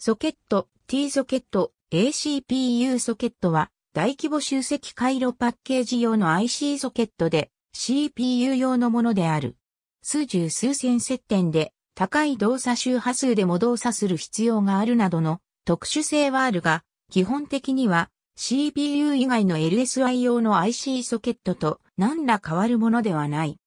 ソケット、T ソケット、ACPU ソケットは、大規模集積回路パッケージ用の IC ソケットで、CPU 用のものである。数十数千接点で、高い動作周波数でも動作する必要があるなどの特殊性はあるが、基本的には CPU 以外の LSI 用の IC ソケットと何ら変わるものではない。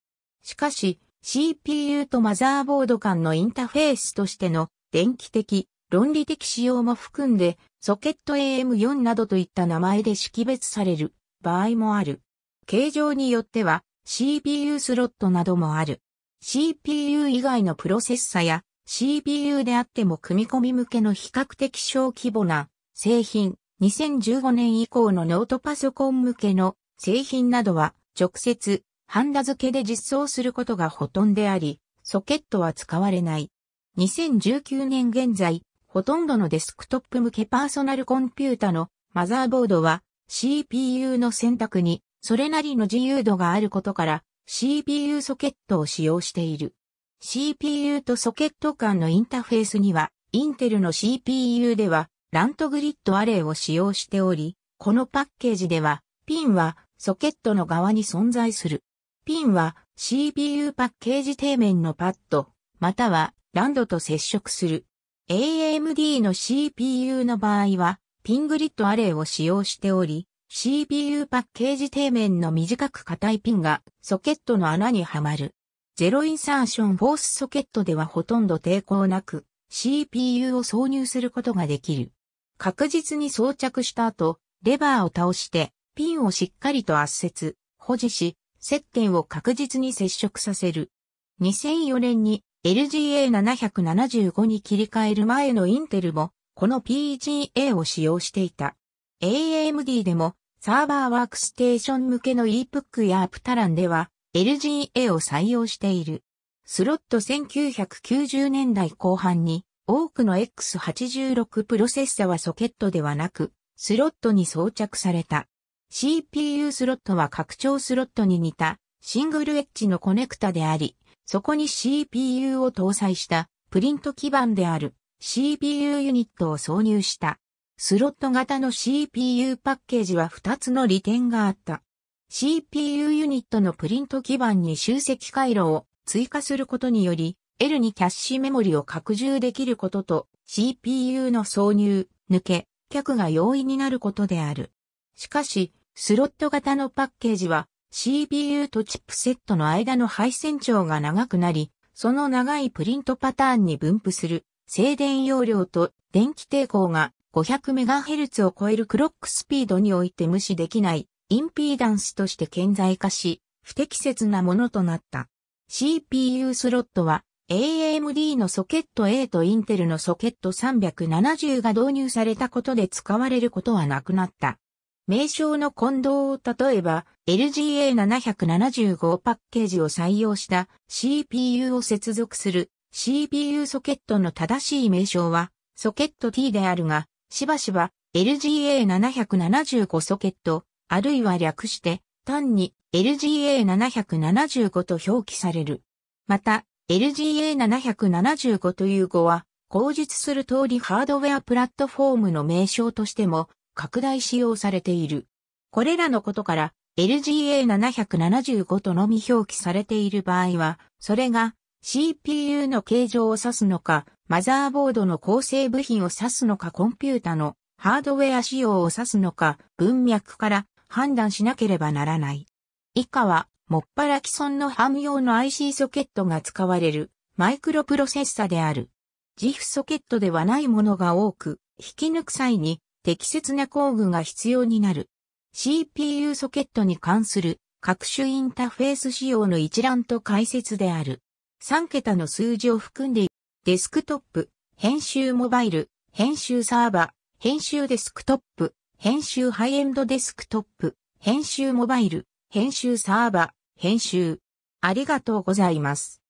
しかし、CPU とマザーボード間のインターフェースとしての電気的、論理的仕様も含んで、ソケット AM4 などといった名前で識別される場合もある。形状によっては CPU スロットなどもある。CPU 以外のプロセッサや CPU であっても組み込み向けの比較的小規模な製品、2015年以降のノートパソコン向けの製品などは直接ハンダ付けで実装することがほとんどであり、ソケットは使われない。2019年現在、ほとんどのデスクトップ向けパーソナルコンピュータのマザーボードは CPU の選択にそれなりの自由度があることから CPU ソケットを使用している。CPU とソケット間のインターフェースには、インテルの CPU では、ラントグリッドアレイを使用しており、このパッケージでは、ピンはソケットの側に存在する。ピンは CPU パッケージ底面のパッド、またはランドと接触する AMD の CPU の場合は、ピングリッドアレイを使用しており、CPU パッケージ底面の短く硬いピンがソケットの穴にはまる。ゼロインサーションフォースソケットではほとんど抵抗なく CPU を挿入することができる。確実に装着した後、レバーを倒してピンをしっかりと圧接、保持し、接点を確実に接触させる。2004年に LGA775 に切り替える前のインテルも、この PGA を使用していた。AMD でも、サーバーワークステーション向けの EPUC やアプタランでは、LGA を採用している。スロット1990年代後半に、多くの X86 プロセッサはソケットではなく、スロットに装着された。CPU スロットは拡張スロットに似たシングルエッジのコネクタであり、そこに CPU を搭載したプリント基板である CPU ユニットを挿入した。スロット型の CPU パッケージは2つの利点があった。CPU ユニットのプリント基板に集積回路を追加することにより、L にキャッシュメモリを拡充できることと、CPU の挿入、抜け、客が容易になることである。しかし、スロット型のパッケージは CPU とチップセットの間の配線長が長くなり、その長いプリントパターンに分布する静電容量と電気抵抗が 500MHz を超えるクロックスピードにおいて無視できないインピーダンスとして顕在化し、不適切なものとなった。CPU スロットは AMD のソケット A とインテルのソケット370が導入されたことで使われることはなくなった。名称の混同を例えば LGA775 パッケージを採用した CPU を接続する CPU ソケットの正しい名称はソケット T であるが、しばしば LGA775 ソケット、あるいは略して単に LGA775 と表記される。また、LGA775 という語は、口述する通りハードウェアプラットフォームの名称としても拡大使用されている。これらのことから LGA775 とのみ表記されている場合は、それが CPU の形状を指すのか、マザーボードの構成部品を指すのかコンピュータのハードウェア仕様を指すのか文脈から判断しなければならない。以下は、もっぱら既存のハム用の IC ソケットが使われるマイクロプロセッサである。ジフソケットではないものが多く、引き抜く際に適切な工具が必要になる。CPU ソケットに関する各種インターフェース仕様の一覧と解説である。3桁の数字を含んでデスクトップ、編集モバイル、編集サーバー、編集デスクトップ、編集ハイエンドデスクトップ、編集モバイル、編集サーバー、編集。ありがとうございます。